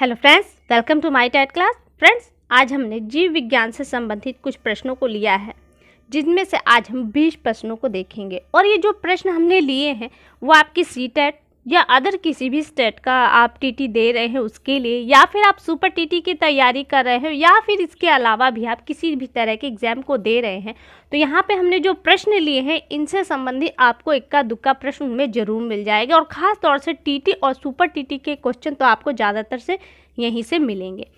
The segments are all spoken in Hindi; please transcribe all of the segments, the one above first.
hello friends welcome to my TET class friends आज हमने जीव विज्ञान से संबंधित कुछ प्रश्नों को लिया है जिनमें से आज हम बीस प्रश्नों को देखेंगे और ये जो प्रश्न हमने लिए हैं वो आपकी सी टैट या अदर किसी भी स्टेट का आप टीटी दे रहे हैं उसके लिए या फिर आप सुपर टीटी की तैयारी कर रहे हैं या फिर इसके अलावा भी आप किसी भी तरह के एग्ज़ाम को दे रहे हैं तो यहाँ पे हमने जो प्रश्न लिए हैं इनसे संबंधित आपको इक्का दुक्का प्रश्न उनमें ज़रूर मिल जाएगा और ख़ास तौर से टीटी और सुपर टीटी के क्वेश्चन तो आपको ज़्यादातर से यहीं से मिलेंगे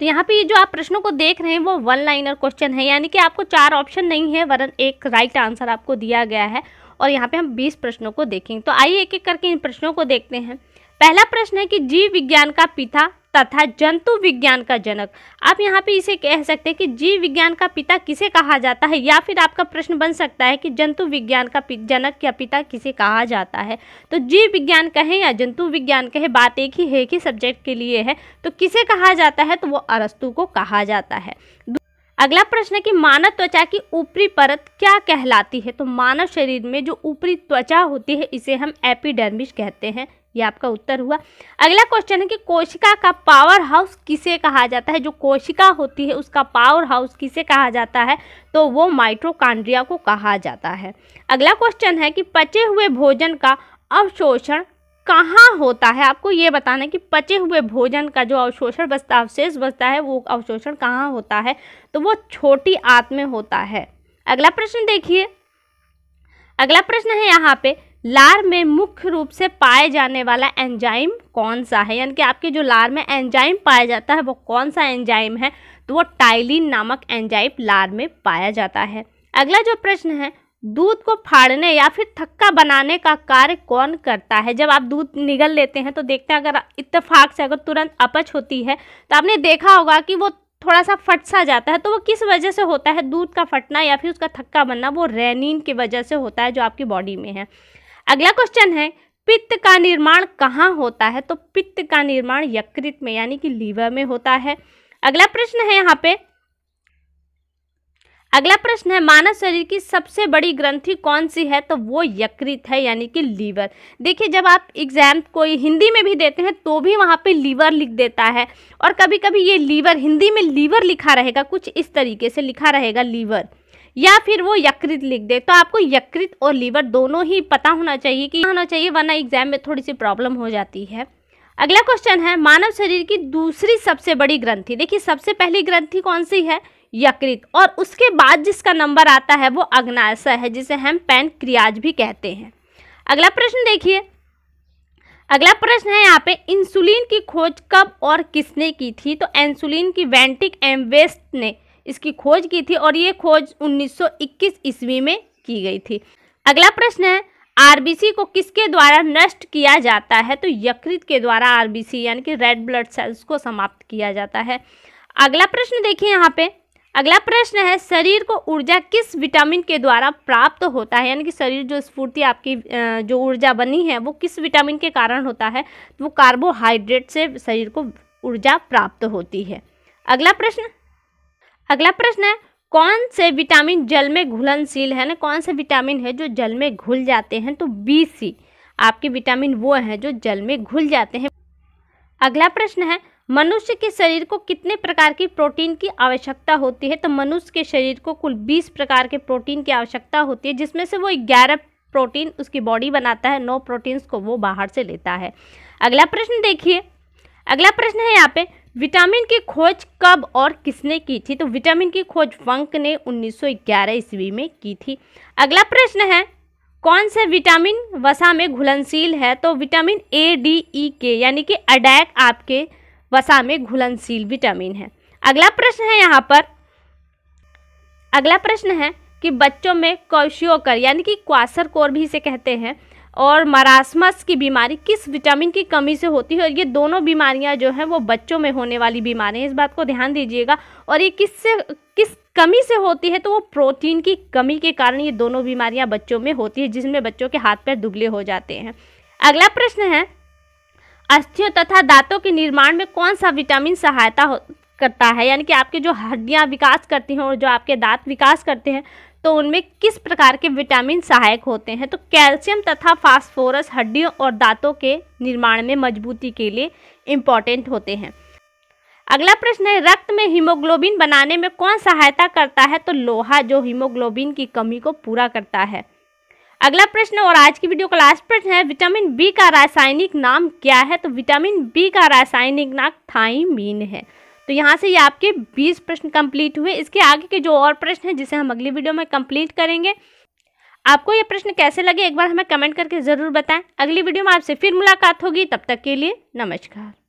तो यहाँ पे ये जो आप प्रश्नों को देख रहे हैं वो वन लाइनर क्वेश्चन है यानी कि आपको चार ऑप्शन नहीं है वरन एक राइट आंसर आपको दिया गया है और यहाँ पे हम 20 प्रश्नों को देखेंगे तो आइए एक एक करके इन प्रश्नों को देखते हैं पहला प्रश्न है कि जीव विज्ञान का पिता तथा जंतु विज्ञान का जनक आप यहाँ पे इसे कह सकते हैं कि जीव विज्ञान का पिता किसे कहा जाता है या फिर आपका प्रश्न बन सकता है कि जंतु विज्ञान का जनक या पिता किसे कहा जाता है तो जीव विज्ञान कहें या जंतु विज्ञान कहें बात एक ही है कि सब्जेक्ट के लिए है तो किसे कहा जाता है तो वो अरस्तु को कहा जाता है अगला प्रश्न है कि मानव त्वचा की ऊपरी परत क्या कहलाती है तो मानव शरीर में जो ऊपरी त्वचा होती है इसे हम एपिडर्मिस कहते हैं यह आपका उत्तर हुआ अगला क्वेश्चन है कि कोशिका का पावर हाउस किसे कहा जाता है जो कोशिका होती है उसका पावर हाउस किसे कहा जाता है तो वो माइट्रोकांड्रिया को कहा जाता है अगला क्वेश्चन है कि पचे हुए भोजन का अवशोषण कहाँ होता है आपको ये बताना है कि पचे हुए भोजन का जो अवशोषण बचता अवशेष बचता है वो अवशोषण कहाँ होता है तो वो छोटी आत में होता है अगला प्रश्न देखिए अगला प्रश्न है यहाँ पे लार में मुख्य रूप से पाए जाने वाला एंजाइम कौन सा है यानी कि आपके जो लार में एंजाइम पाया जाता है वो कौन सा एंजाइम है तो वो टाइलिन नामक एंजाइम लार में पाया जाता है अगला जो प्रश्न है दूध को फाड़ने या फिर थक्का बनाने का कार्य कौन करता है जब आप दूध निगल लेते हैं तो देखते हैं अगर इत्तेफाक से अगर तुरंत अपच होती है तो आपने देखा होगा कि वो थोड़ा सा फट सा जाता है तो वो किस वजह से होता है दूध का फटना या फिर उसका थक्का बनना वो रेनिन की वजह से होता है जो आपकी बॉडी में है अगला क्वेश्चन है पित्त का निर्माण कहाँ होता है तो पित्त का निर्माण यकृत में यानी कि लीवर में होता है अगला प्रश्न है यहाँ पे अगला प्रश्न है मानव शरीर की सबसे बड़ी ग्रंथि कौन सी है तो वो यकृत है यानी कि लीवर देखिए जब आप एग्जाम कोई हिंदी में भी देते हैं तो भी वहाँ पे लीवर लिख देता है और कभी कभी ये लीवर हिंदी में लीवर लिखा रहेगा कुछ इस तरीके से लिखा रहेगा लीवर या फिर वो यकृत लिख दे तो आपको यकृत और लीवर दोनों ही पता होना चाहिए कि होना चाहिए वरना एग्जाम में थोड़ी सी प्रॉब्लम हो जाती है अगला क्वेश्चन है मानव शरीर की दूसरी सबसे बड़ी ग्रंथि देखिए सबसे पहली ग्रंथि कौन सी है यकृत और उसके बाद जिसका नंबर आता है वो अग्नाशय है जिसे हम पैन क्रियाज भी कहते हैं अगला प्रश्न देखिए अगला प्रश्न है यहाँ पे इंसुलिन की खोज कब और किसने की थी तो इंसुलिन की वेंटिक एम वेस्ट ने इसकी खोज की थी और ये खोज 1921 ईस्वी में की गई थी अगला प्रश्न है आरबीसी को किसके द्वारा नष्ट किया जाता है तो यकृत के द्वारा आरबीसी यानी कि रेड ब्लड सेल्स को समाप्त किया जाता है अगला प्रश्न देखिए यहाँ पे अगला प्रश्न है शरीर को ऊर्जा किस विटामिन के द्वारा प्राप्त होता है यानी कि शरीर जो स्फूर्ति आपकी जो ऊर्जा बनी है वो किस विटामिन के कारण होता है तो वो कार्बोहाइड्रेट से शरीर को ऊर्जा प्राप्त होती है अगला प्रश्न अगला प्रश्न है कौन से विटामिन जल में घुलनशील है ना कौन से विटामिन है जो जल में घुल जाते हैं तो बी सी आपके विटामिन वो है जो जल में घुल जाते हैं अगला प्रश्न है मनुष्य के शरीर को कितने प्रकार की प्रोटीन की आवश्यकता होती है तो मनुष्य के शरीर को कुल 20 प्रकार के प्रोटीन की आवश्यकता होती है जिसमें से वो ग्यारह प्रोटीन उसकी बॉडी बनाता है नौ प्रोटीन्स को वो बाहर से लेता है अगला प्रश्न देखिए अगला प्रश्न है यहाँ पे विटामिन की खोज कब और किसने की थी तो विटामिन की खोज फंक ने 1911 ईस्वी में की थी अगला प्रश्न है कौन से विटामिन वसा में घुलनशील है तो विटामिन ए डी ई के यानी कि अडैक आपके वसा में घुलनशील विटामिन है अगला प्रश्न है यहाँ पर अगला प्रश्न है कि बच्चों में कौशियोकर यानी कि क्वासर कोर भी इसे कहते हैं और मरासमस की बीमारी किस विटामिन की कमी से होती है और ये दोनों बीमारियां जो हैं वो बच्चों में होने वाली बीमारियां इस बात को ध्यान दीजिएगा और ये किससे किस कमी से होती है तो वो प्रोटीन की कमी के कारण ये दोनों बीमारियां बच्चों में होती है जिसमें बच्चों के हाथ पैर दुबले हो जाते हैं अगला प्रश्न है अस्थियों तथा दांतों के निर्माण में कौन सा विटामिन सहायता हो करता है यानी कि आपके जो हड्डियाँ विकास करती हैं और जो आपके दांत विकास करते हैं तो उनमें किस प्रकार के विटामिन सहायक होते हैं तो कैल्शियम तथा फास्फोरस हड्डियों और दांतों के निर्माण में मजबूती के लिए इम्पॉर्टेंट होते हैं अगला प्रश्न है रक्त में हीमोग्लोबिन बनाने में कौन सहायता करता है तो लोहा जो हीमोग्लोबिन की कमी को पूरा करता है अगला प्रश्न और आज की वीडियो का लास्ट प्रश्न है विटामिन बी का रासायनिक नाम क्या है तो विटामिन बी का रासायनिक नाम थाइमीन है तो यहाँ से ये आपके 20 प्रश्न कंप्लीट हुए इसके आगे के जो और प्रश्न हैं जिसे हम अगली वीडियो में कंप्लीट करेंगे आपको ये प्रश्न कैसे लगे एक बार हमें कमेंट करके ज़रूर बताएं अगली वीडियो में आपसे फिर मुलाकात होगी तब तक के लिए नमस्कार